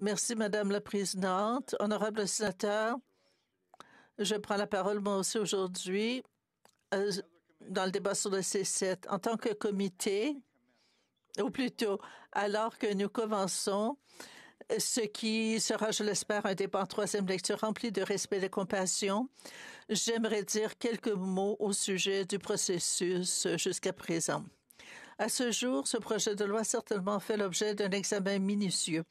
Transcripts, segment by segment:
Merci, Madame la Présidente. Honorable sénateur, je prends la parole moi aussi aujourd'hui euh, dans le débat sur le C7. En tant que comité, ou plutôt alors que nous commençons ce qui sera, je l'espère, un débat en troisième lecture rempli de respect et de compassion, j'aimerais dire quelques mots au sujet du processus jusqu'à présent. À ce jour, ce projet de loi certainement fait l'objet d'un examen minutieux.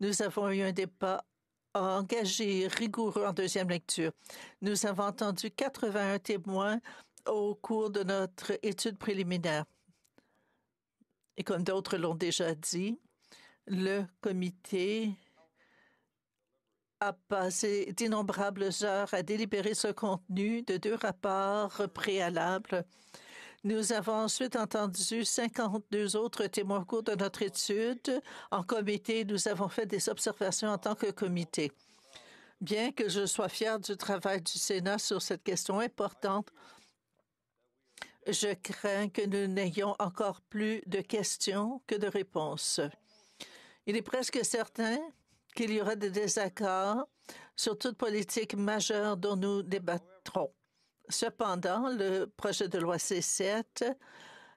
Nous avons eu un débat engagé et rigoureux en deuxième lecture. Nous avons entendu 81 témoins au cours de notre étude préliminaire. Et comme d'autres l'ont déjà dit, le comité a passé d'innombrables heures à délibérer ce contenu de deux rapports préalables nous avons ensuite entendu 52 autres témoins au cours de notre étude. En comité, nous avons fait des observations en tant que comité. Bien que je sois fier du travail du Sénat sur cette question importante, je crains que nous n'ayons encore plus de questions que de réponses. Il est presque certain qu'il y aura des désaccords sur toute politique majeure dont nous débattrons. Cependant, le projet de loi C7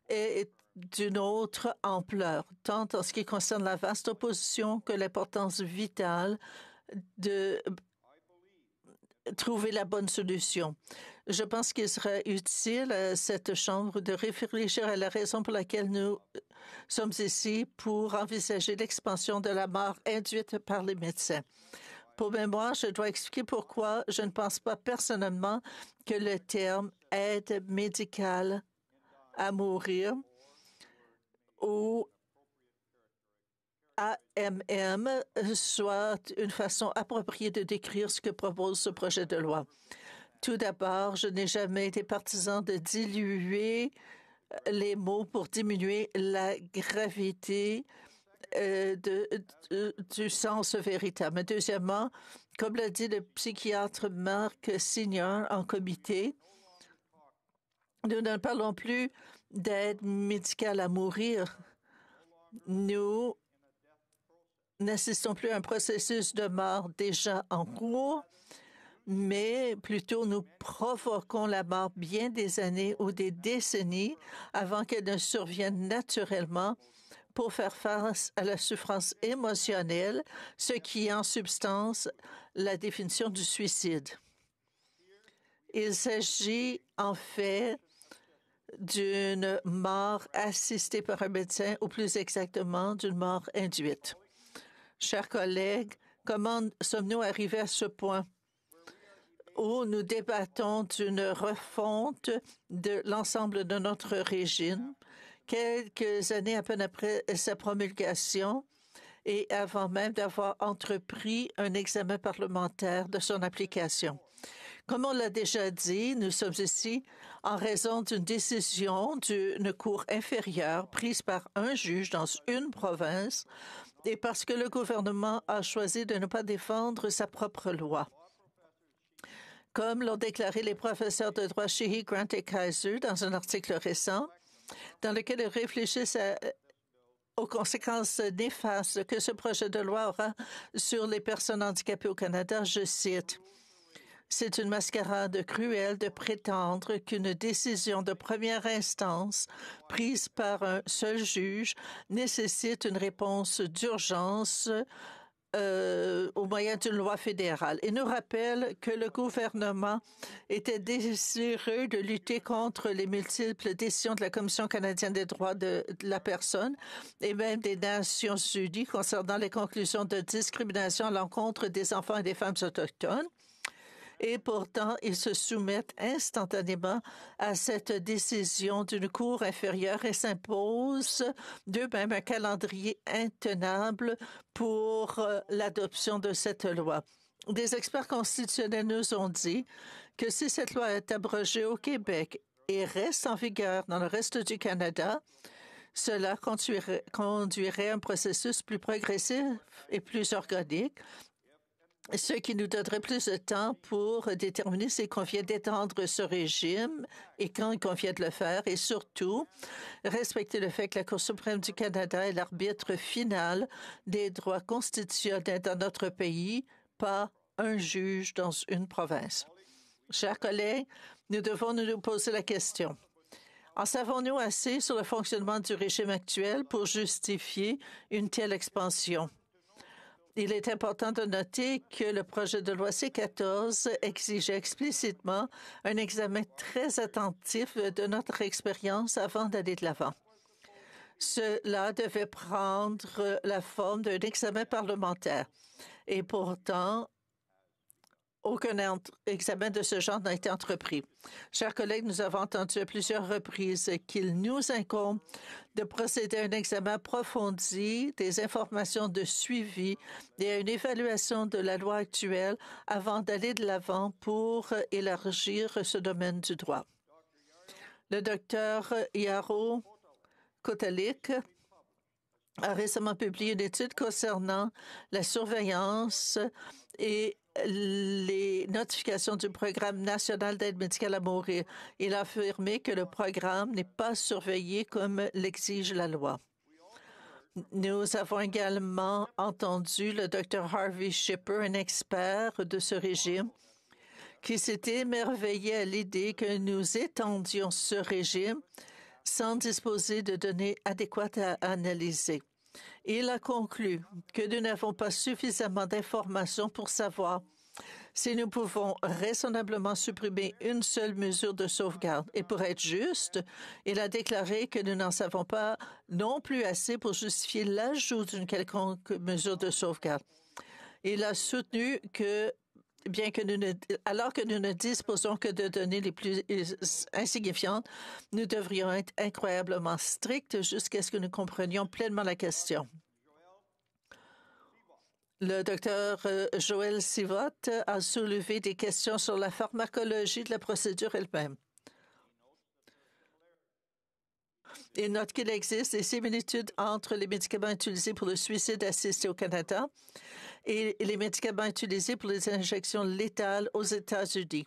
est d'une autre ampleur, tant en ce qui concerne la vaste opposition que l'importance vitale de trouver la bonne solution. Je pense qu'il serait utile à cette Chambre de réfléchir à la raison pour laquelle nous sommes ici pour envisager l'expansion de la mort induite par les médecins. Pour mémoire, je dois expliquer pourquoi je ne pense pas personnellement que le terme aide médicale à mourir ou AMM soit une façon appropriée de décrire ce que propose ce projet de loi. Tout d'abord, je n'ai jamais été partisan de diluer les mots pour diminuer la gravité euh, du sens véritable. Deuxièmement, comme l'a dit le psychiatre Marc Signor en comité, nous ne parlons plus d'aide médicale à mourir. Nous n'assistons plus à un processus de mort déjà en cours, mais plutôt nous provoquons la mort bien des années ou des décennies avant qu'elle ne survienne naturellement pour faire face à la souffrance émotionnelle, ce qui est en substance la définition du suicide. Il s'agit en fait d'une mort assistée par un médecin ou plus exactement d'une mort induite. Chers collègues, comment sommes-nous arrivés à ce point où nous débattons d'une refonte de l'ensemble de notre régime quelques années à peine après sa promulgation et avant même d'avoir entrepris un examen parlementaire de son application. Comme on l'a déjà dit, nous sommes ici en raison d'une décision d'une cour inférieure prise par un juge dans une province et parce que le gouvernement a choisi de ne pas défendre sa propre loi. Comme l'ont déclaré les professeurs de droit Sheehy, Grant et Kaiser dans un article récent, dans lequel ils réfléchissent euh, aux conséquences néfastes que ce projet de loi aura sur les personnes handicapées au Canada. Je cite. C'est une mascarade cruelle de prétendre qu'une décision de première instance prise par un seul juge nécessite une réponse d'urgence euh, au moyen d'une loi fédérale Il nous rappelle que le gouvernement était désireux de lutter contre les multiples décisions de la Commission canadienne des droits de, de la personne et même des Nations unies concernant les conclusions de discrimination à l'encontre des enfants et des femmes autochtones et pourtant ils se soumettent instantanément à cette décision d'une cour inférieure et s'imposent d'eux-mêmes un calendrier intenable pour euh, l'adoption de cette loi. Des experts constitutionnels nous ont dit que si cette loi est abrogée au Québec et reste en vigueur dans le reste du Canada, cela conduirait, conduirait, à un processus plus progressif et plus organique ce qui nous donnerait plus de temps pour déterminer s'il convient d'étendre ce régime et quand il convient de le faire, et surtout respecter le fait que la Cour suprême du Canada est l'arbitre final des droits constitutionnels dans notre pays, pas un juge dans une province. Chers collègues, nous devons nous poser la question. En savons-nous assez sur le fonctionnement du régime actuel pour justifier une telle expansion? Il est important de noter que le projet de loi C-14 exigeait explicitement un examen très attentif de notre expérience avant d'aller de l'avant. Cela devait prendre la forme d'un examen parlementaire. Et pourtant, aucun examen de ce genre n'a été entrepris. Chers collègues, nous avons entendu à plusieurs reprises qu'il nous incombe de procéder à un examen approfondi des informations de suivi et à une évaluation de la loi actuelle avant d'aller de l'avant pour élargir ce domaine du droit. Le docteur Yaro Kotalik a récemment publié une étude concernant la surveillance et les notifications du programme national d'aide médicale à mourir. Il a affirmé que le programme n'est pas surveillé comme l'exige la loi. Nous avons également entendu le Dr Harvey Shipper, un expert de ce régime, qui s'était émerveillé à l'idée que nous étendions ce régime sans disposer de données adéquates à analyser. Il a conclu que nous n'avons pas suffisamment d'informations pour savoir si nous pouvons raisonnablement supprimer une seule mesure de sauvegarde. Et pour être juste, il a déclaré que nous n'en savons pas non plus assez pour justifier l'ajout d'une quelconque mesure de sauvegarde. Il a soutenu que bien que nous ne, alors que nous ne disposons que de données les plus insignifiantes, nous devrions être incroyablement stricts jusqu'à ce que nous comprenions pleinement la question. Le docteur euh, Joël Sivot a soulevé des questions sur la pharmacologie de la procédure elle-même. Il note qu'il existe des similitudes entre les médicaments utilisés pour le suicide assisté au Canada et les médicaments utilisés pour les injections létales aux États-Unis.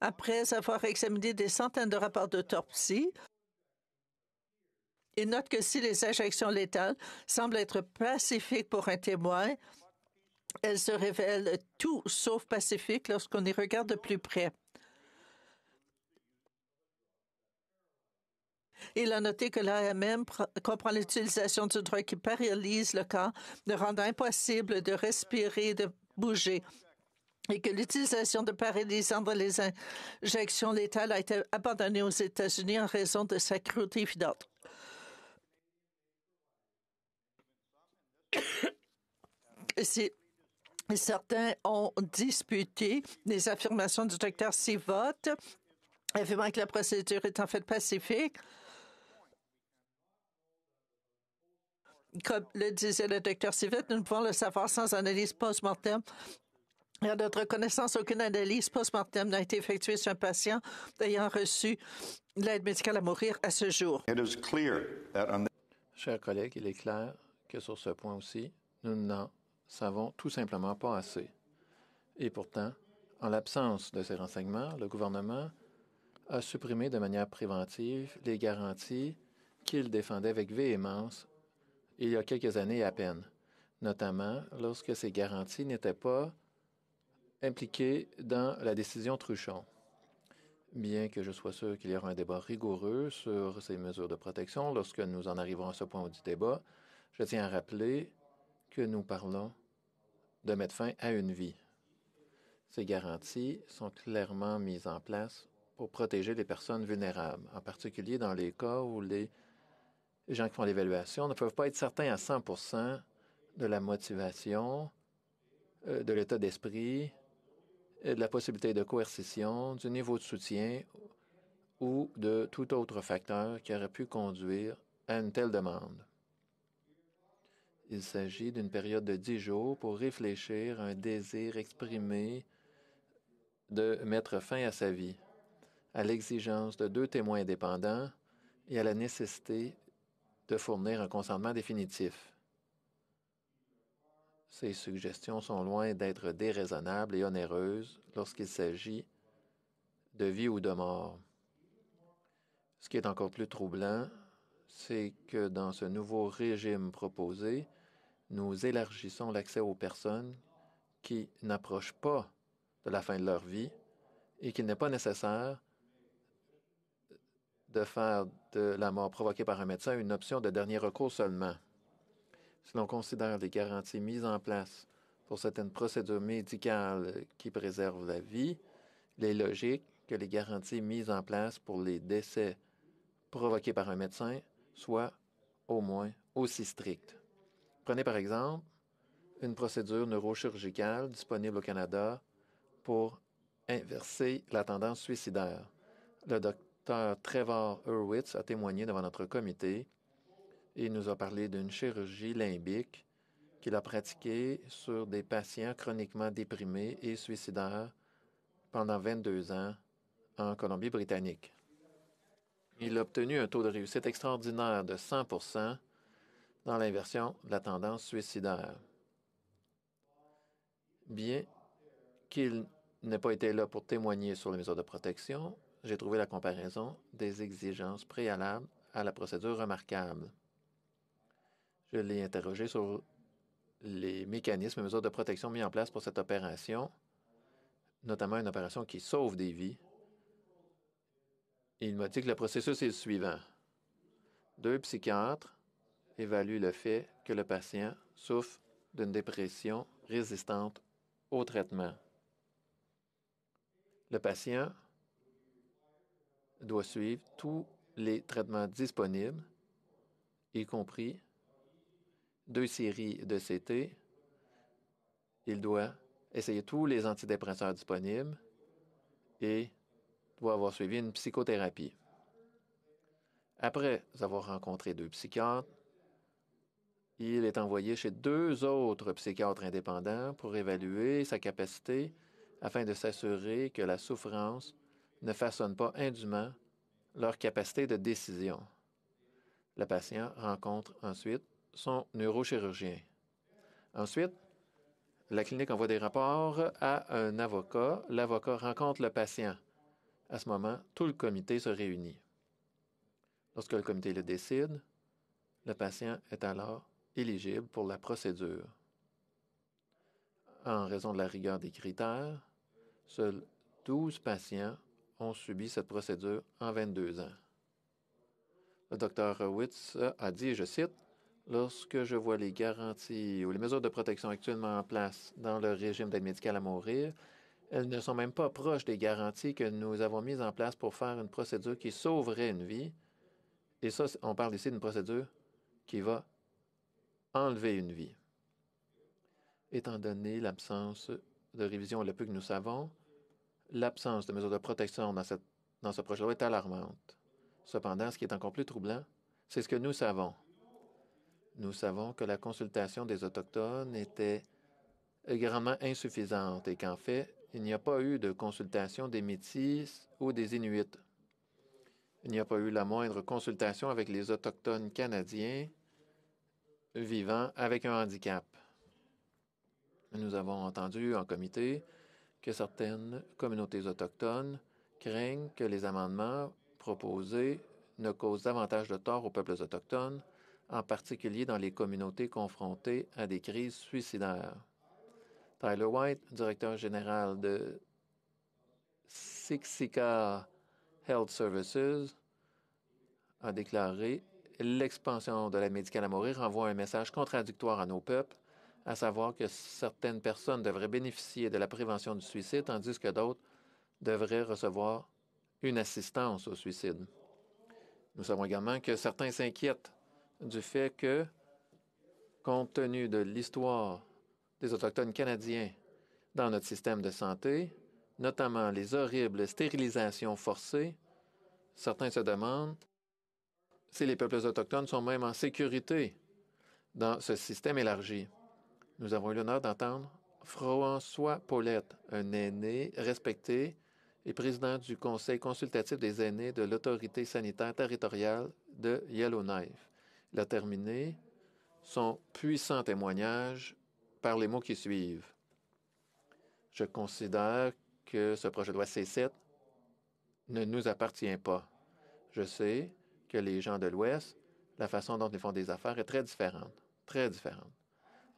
Après avoir examiné des centaines de rapports d'autopsie, il note que si les injections létales semblent être pacifiques pour un témoin, elles se révèlent tout sauf pacifiques lorsqu'on y regarde de plus près. Il a noté que l'AMM comprend l'utilisation du droit qui paralyse le corps, le rendant impossible de respirer, de bouger et que l'utilisation de paralysants dans les injections létales a été abandonnée aux États-Unis en raison de sa cruauté évidente. Certains ont disputé les affirmations du docteur Sivot, affirmant que la procédure est en fait pacifique, Comme le disait le docteur Sivet, nous ne pouvons le savoir sans analyse post-mortem. À notre connaissance, aucune analyse post-mortem n'a été effectuée sur un patient ayant reçu l'aide médicale à mourir à ce jour. Chers collègues, il est clair que sur ce point aussi, nous n'en savons tout simplement pas assez. Et pourtant, en l'absence de ces renseignements, le gouvernement a supprimé de manière préventive les garanties qu'il défendait avec véhémence il y a quelques années à peine, notamment lorsque ces garanties n'étaient pas impliquées dans la décision Truchon. Bien que je sois sûr qu'il y aura un débat rigoureux sur ces mesures de protection lorsque nous en arriverons à ce point du débat, je tiens à rappeler que nous parlons de mettre fin à une vie. Ces garanties sont clairement mises en place pour protéger les personnes vulnérables, en particulier dans les cas où les les gens qui font l'évaluation ne peuvent pas être certains à 100 de la motivation, euh, de l'état d'esprit, de la possibilité de coercition, du niveau de soutien ou de tout autre facteur qui aurait pu conduire à une telle demande. Il s'agit d'une période de 10 jours pour réfléchir à un désir exprimé de mettre fin à sa vie, à l'exigence de deux témoins indépendants et à la nécessité de fournir un consentement définitif. Ces suggestions sont loin d'être déraisonnables et onéreuses lorsqu'il s'agit de vie ou de mort. Ce qui est encore plus troublant, c'est que dans ce nouveau régime proposé, nous élargissons l'accès aux personnes qui n'approchent pas de la fin de leur vie et qu'il n'est pas nécessaire de faire de la mort provoquée par un médecin une option de dernier recours seulement. Si l'on considère les garanties mises en place pour certaines procédures médicales qui préservent la vie, il est logique que les garanties mises en place pour les décès provoqués par un médecin soient au moins aussi strictes. Prenez par exemple une procédure neurochirurgicale disponible au Canada pour inverser la tendance suicidaire. Le Trevor Hurwitz a témoigné devant notre comité et nous a parlé d'une chirurgie limbique qu'il a pratiquée sur des patients chroniquement déprimés et suicidaires pendant 22 ans en Colombie-Britannique. Il a obtenu un taux de réussite extraordinaire de 100 dans l'inversion de la tendance suicidaire. Bien qu'il n'ait pas été là pour témoigner sur les mesures de protection, j'ai trouvé la comparaison des exigences préalables à la procédure remarquable. Je l'ai interrogé sur les mécanismes et mesures de protection mis en place pour cette opération, notamment une opération qui sauve des vies. Il m'a dit que le processus est le suivant. Deux psychiatres évaluent le fait que le patient souffre d'une dépression résistante au traitement. Le patient doit suivre tous les traitements disponibles, y compris deux séries de CT. Il doit essayer tous les antidépresseurs disponibles et doit avoir suivi une psychothérapie. Après avoir rencontré deux psychiatres, il est envoyé chez deux autres psychiatres indépendants pour évaluer sa capacité afin de s'assurer que la souffrance ne façonnent pas indûment leur capacité de décision. Le patient rencontre ensuite son neurochirurgien. Ensuite, la clinique envoie des rapports à un avocat. L'avocat rencontre le patient. À ce moment, tout le comité se réunit. Lorsque le comité le décide, le patient est alors éligible pour la procédure. En raison de la rigueur des critères, seuls 12 patients ont subi cette procédure en 22 ans. Le docteur Witz a dit, je cite, Lorsque je vois les garanties ou les mesures de protection actuellement en place dans le régime d'aide médicale à mourir, elles ne sont même pas proches des garanties que nous avons mises en place pour faire une procédure qui sauverait une vie. Et ça, on parle ici d'une procédure qui va enlever une vie. Étant donné l'absence de révision le plus que nous savons, L'absence de mesures de protection dans, ce projet est alarmante. Cependant, ce qui est encore plus troublant, c'est ce que nous savons. Nous savons que la consultation des Autochtones était grandement insuffisante et qu'en fait, il n'y a pas eu de consultation des Métis ou des Inuits. Il n'y a pas eu la moindre consultation avec les Autochtones canadiens vivant avec un handicap. Nous avons entendu en comité que certaines communautés autochtones craignent que les amendements proposés ne causent davantage de tort aux peuples autochtones, en particulier dans les communautés confrontées à des crises suicidaires. Tyler White, directeur général de Sixika Health Services, a déclaré L'expansion de la médicale à mourir envoie un message contradictoire à nos peuples à savoir que certaines personnes devraient bénéficier de la prévention du suicide, tandis que d'autres devraient recevoir une assistance au suicide. Nous savons également que certains s'inquiètent du fait que, compte tenu de l'histoire des Autochtones canadiens dans notre système de santé, notamment les horribles stérilisations forcées, certains se demandent si les peuples autochtones sont même en sécurité dans ce système élargi. Nous avons eu l'honneur d'entendre François Paulette, un aîné respecté et président du Conseil consultatif des aînés de l'autorité sanitaire territoriale de Yellowknife. Il a terminé son puissant témoignage par les mots qui suivent. Je considère que ce projet de loi C7 ne nous appartient pas. Je sais que les gens de l'Ouest, la façon dont ils font des affaires est très différente, très différente.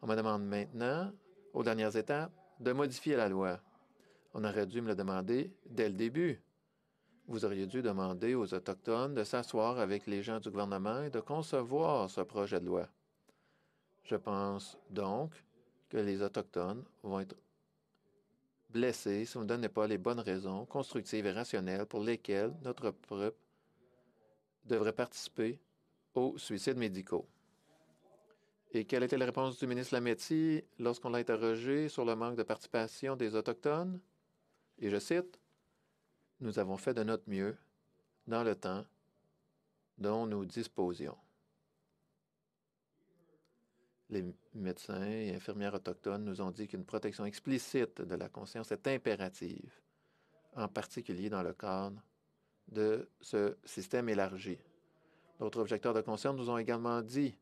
On me demande maintenant, aux dernières étapes, de modifier la loi. On aurait dû me le demander dès le début. Vous auriez dû demander aux Autochtones de s'asseoir avec les gens du gouvernement et de concevoir ce projet de loi. Je pense donc que les Autochtones vont être blessés si vous ne donnez pas les bonnes raisons constructives et rationnelles pour lesquelles notre peuple devrait participer aux suicides médicaux. Et quelle était la réponse du ministre Lametti lorsqu'on l'a interrogé sur le manque de participation des Autochtones? Et je cite, Nous avons fait de notre mieux dans le temps dont nous disposions. Les médecins et infirmières autochtones nous ont dit qu'une protection explicite de la conscience est impérative, en particulier dans le cadre de ce système élargi. D'autres objecteurs de conscience nous ont également dit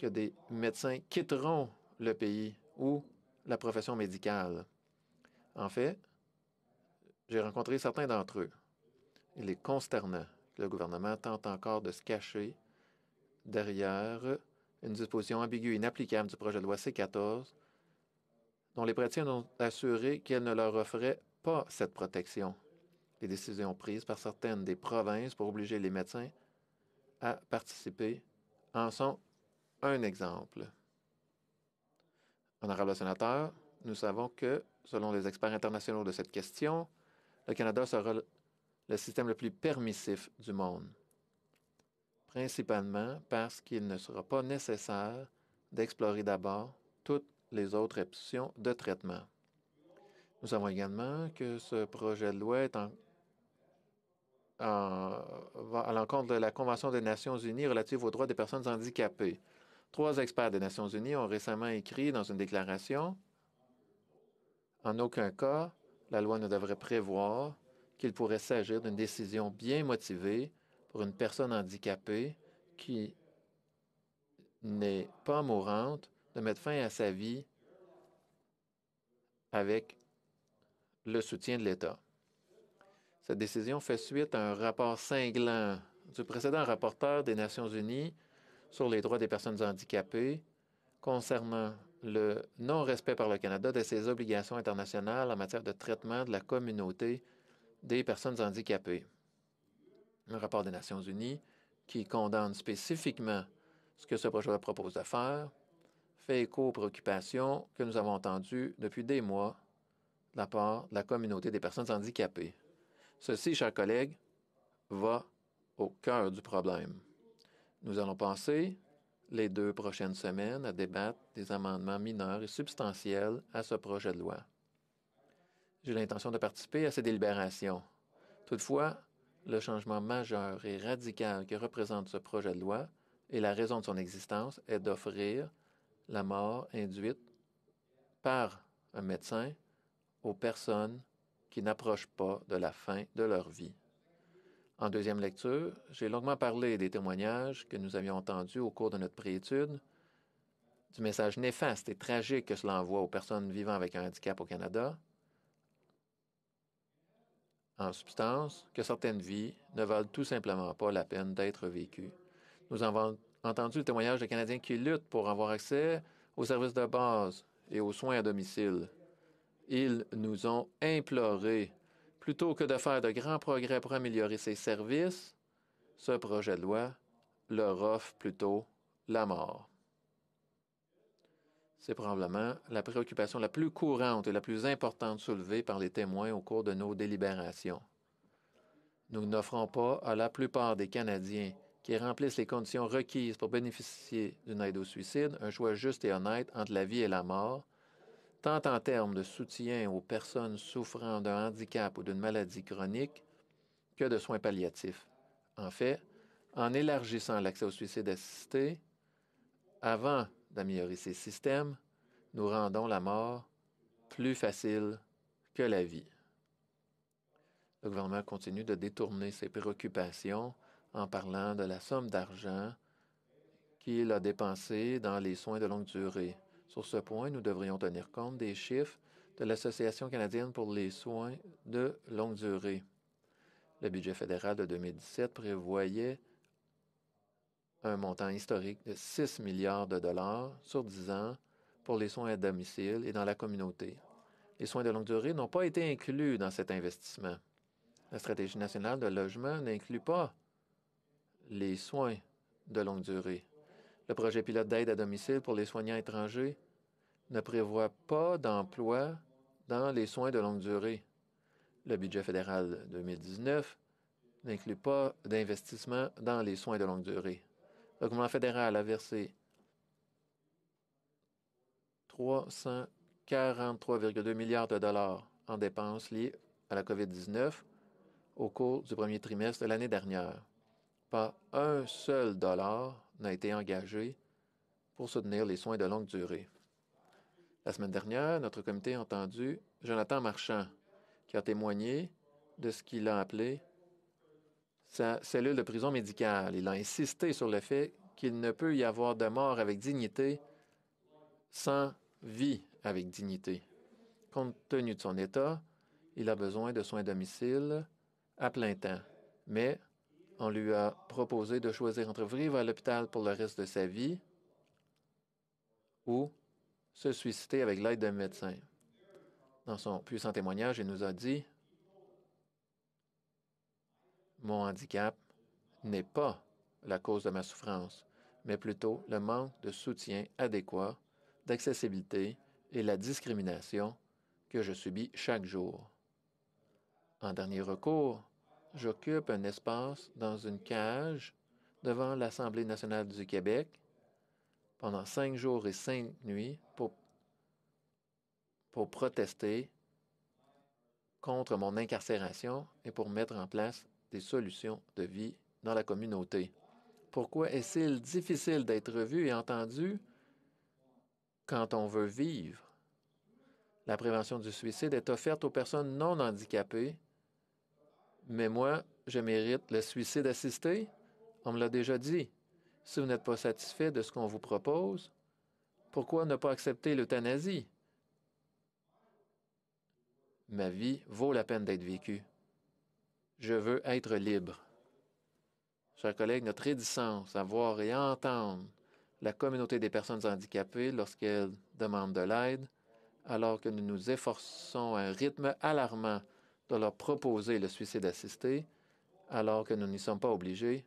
que des médecins quitteront le pays ou la profession médicale. En fait, j'ai rencontré certains d'entre eux. Il est consternant que le gouvernement tente encore de se cacher derrière une disposition ambiguë et inapplicable du projet de loi C-14 dont les prêtres ont assuré qu'elle ne leur offrait pas cette protection. Les décisions prises par certaines des provinces pour obliger les médecins à participer en sont un exemple. Honorable sénateur, nous savons que, selon les experts internationaux de cette question, le Canada sera le système le plus permissif du monde, principalement parce qu'il ne sera pas nécessaire d'explorer d'abord toutes les autres options de traitement. Nous savons également que ce projet de loi est va à l'encontre de la Convention des Nations unies relative aux droits des personnes handicapées. Trois experts des Nations unies ont récemment écrit dans une déclaration, en aucun cas, la loi ne devrait prévoir qu'il pourrait s'agir d'une décision bien motivée pour une personne handicapée qui n'est pas mourante de mettre fin à sa vie avec le soutien de l'État. Cette décision fait suite à un rapport cinglant du précédent rapporteur des Nations unies sur les droits des personnes handicapées concernant le non-respect par le Canada de ses obligations internationales en matière de traitement de la communauté des personnes handicapées. Un rapport des Nations unies qui condamne spécifiquement ce que ce projet propose de faire fait écho aux préoccupations que nous avons entendues depuis des mois de la part de la communauté des personnes handicapées. Ceci, chers collègues, va au cœur du problème. Nous allons passer les deux prochaines semaines à débattre des amendements mineurs et substantiels à ce projet de loi. J'ai l'intention de participer à ces délibérations. Toutefois, le changement majeur et radical que représente ce projet de loi et la raison de son existence est d'offrir la mort induite par un médecin aux personnes qui n'approchent pas de la fin de leur vie. En deuxième lecture, j'ai longuement parlé des témoignages que nous avions entendus au cours de notre préétude, du message néfaste et tragique que cela envoie aux personnes vivant avec un handicap au Canada. En substance, que certaines vies ne valent tout simplement pas la peine d'être vécues. Nous avons entendu le témoignage de Canadiens qui luttent pour avoir accès aux services de base et aux soins à domicile. Ils nous ont imploré Plutôt que de faire de grands progrès pour améliorer ses services, ce projet de loi leur offre plutôt la mort. C'est probablement la préoccupation la plus courante et la plus importante soulevée par les témoins au cours de nos délibérations. Nous n'offrons pas à la plupart des Canadiens qui remplissent les conditions requises pour bénéficier d'une aide au suicide un choix juste et honnête entre la vie et la mort, tant en termes de soutien aux personnes souffrant d'un handicap ou d'une maladie chronique que de soins palliatifs. En fait, en élargissant l'accès au suicide assisté, avant d'améliorer ces systèmes, nous rendons la mort plus facile que la vie. Le gouvernement continue de détourner ses préoccupations en parlant de la somme d'argent qu'il a dépensée dans les soins de longue durée. Sur ce point, nous devrions tenir compte des chiffres de l'Association canadienne pour les soins de longue durée. Le budget fédéral de 2017 prévoyait un montant historique de 6 milliards de dollars sur 10 ans pour les soins à domicile et dans la communauté. Les soins de longue durée n'ont pas été inclus dans cet investissement. La stratégie nationale de logement n'inclut pas les soins de longue durée. Le projet pilote d'aide à domicile pour les soignants étrangers ne prévoit pas d'emploi dans les soins de longue durée. Le budget fédéral 2019 n'inclut pas d'investissement dans les soins de longue durée. Le gouvernement fédéral a versé 343,2 milliards de dollars en dépenses liées à la COVID-19 au cours du premier trimestre de l'année dernière. Pas un seul dollar a été engagé pour soutenir les soins de longue durée. La semaine dernière, notre comité a entendu Jonathan Marchand, qui a témoigné de ce qu'il a appelé sa cellule de prison médicale. Il a insisté sur le fait qu'il ne peut y avoir de mort avec dignité sans vie avec dignité. Compte tenu de son état, il a besoin de soins à domicile à plein temps, mais on lui a proposé de choisir entre vivre à l'hôpital pour le reste de sa vie ou se suicider avec l'aide d'un médecin. Dans son puissant témoignage, il nous a dit Mon handicap n'est pas la cause de ma souffrance, mais plutôt le manque de soutien adéquat, d'accessibilité et la discrimination que je subis chaque jour. En dernier recours, j'occupe un espace dans une cage devant l'Assemblée nationale du Québec pendant cinq jours et cinq nuits pour, pour protester contre mon incarcération et pour mettre en place des solutions de vie dans la communauté. Pourquoi est-il difficile d'être vu et entendu quand on veut vivre? La prévention du suicide est offerte aux personnes non handicapées mais moi, je mérite le suicide assisté. On me l'a déjà dit. Si vous n'êtes pas satisfait de ce qu'on vous propose, pourquoi ne pas accepter l'euthanasie? Ma vie vaut la peine d'être vécue. Je veux être libre. Chers collègues, notre réticence à voir et à entendre la communauté des personnes handicapées lorsqu'elles demandent de l'aide, alors que nous nous efforçons à un rythme alarmant de leur proposer le suicide assisté alors que nous n'y sommes pas obligés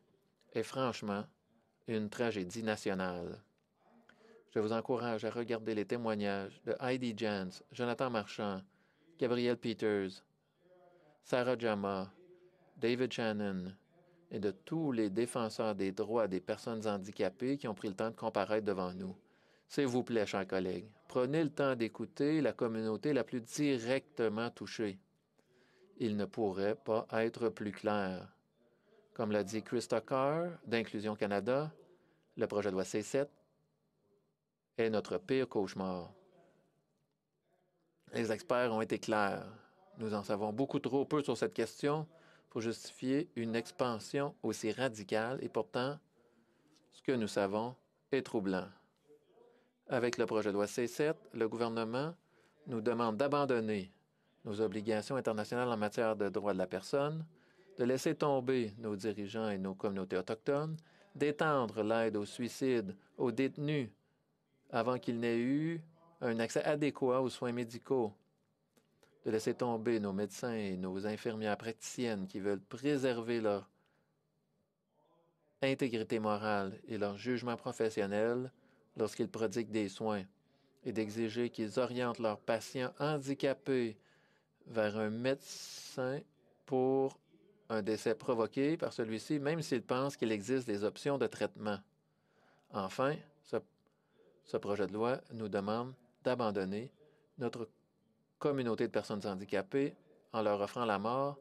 est franchement une tragédie nationale. Je vous encourage à regarder les témoignages de Heidi Jans, Jonathan Marchand, Gabriel Peters, Sarah Jama, David Shannon et de tous les défenseurs des droits des personnes handicapées qui ont pris le temps de comparaître devant nous. S'il vous plaît, chers collègues, prenez le temps d'écouter la communauté la plus directement touchée il ne pourrait pas être plus clair. Comme l'a dit Chris carr d'Inclusion Canada, le projet de loi C7 est notre pire cauchemar. Les experts ont été clairs. Nous en savons beaucoup trop peu sur cette question pour justifier une expansion aussi radicale et pourtant, ce que nous savons est troublant. Avec le projet de loi C7, le gouvernement nous demande d'abandonner nos obligations internationales en matière de droits de la personne, de laisser tomber nos dirigeants et nos communautés autochtones, d'étendre l'aide au suicide aux détenus, avant qu'ils n'aient eu un accès adéquat aux soins médicaux, de laisser tomber nos médecins et nos infirmières praticiennes qui veulent préserver leur intégrité morale et leur jugement professionnel lorsqu'ils prodiguent des soins, et d'exiger qu'ils orientent leurs patients handicapés vers un médecin pour un décès provoqué par celui-ci, même s'il pense qu'il existe des options de traitement. Enfin, ce, projet de loi nous demande d'abandonner notre communauté de personnes handicapées en leur offrant la mort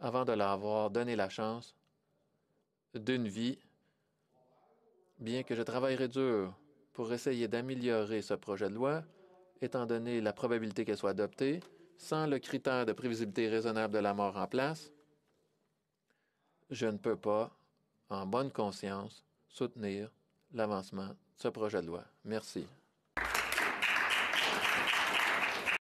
avant de leur avoir donné la chance d'une vie, bien que je travaillerai dur pour essayer d'améliorer ce projet de loi, étant donné la probabilité qu'elle soit adoptée, sans le critère de prévisibilité raisonnable de la mort en place, je ne peux pas, en bonne conscience, soutenir l'avancement de ce projet de loi. Merci.